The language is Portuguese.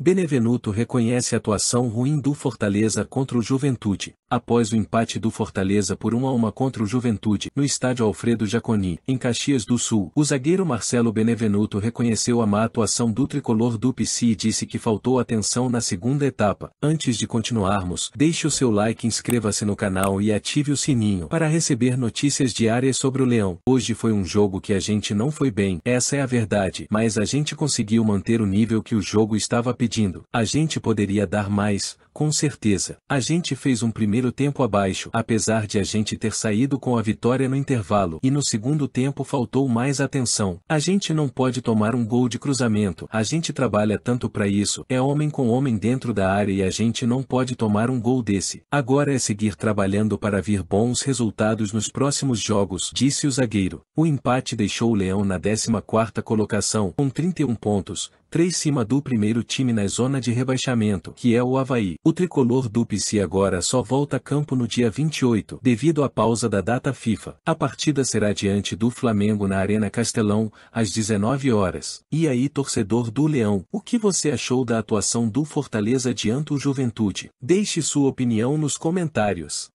Benevenuto reconhece a atuação ruim do Fortaleza contra o Juventude após o empate do Fortaleza por 1 a 1 contra o Juventude, no estádio Alfredo Jaconi, em Caxias do Sul, o zagueiro Marcelo Benevenuto reconheceu a má atuação do tricolor do PC e disse que faltou atenção na segunda etapa. Antes de continuarmos, deixe o seu like, inscreva-se no canal e ative o sininho para receber notícias diárias sobre o Leão. Hoje foi um jogo que a gente não foi bem, essa é a verdade, mas a gente conseguiu manter o nível que o jogo estava pedindo. A gente poderia dar mais, com certeza. A gente fez um primeiro primeiro tempo abaixo, apesar de a gente ter saído com a vitória no intervalo e no segundo tempo faltou mais atenção. A gente não pode tomar um gol de cruzamento, a gente trabalha tanto para isso, é homem com homem dentro da área e a gente não pode tomar um gol desse. Agora é seguir trabalhando para vir bons resultados nos próximos jogos, disse o zagueiro. O empate deixou o Leão na 14ª colocação, com 31 pontos, três cima do primeiro time na zona de rebaixamento, que é o Havaí. O tricolor do PC agora só volta a campo no dia 28, devido à pausa da data FIFA. A partida será diante do Flamengo na Arena Castelão, às 19 horas. E aí, torcedor do Leão, o que você achou da atuação do Fortaleza diante o Juventude? Deixe sua opinião nos comentários.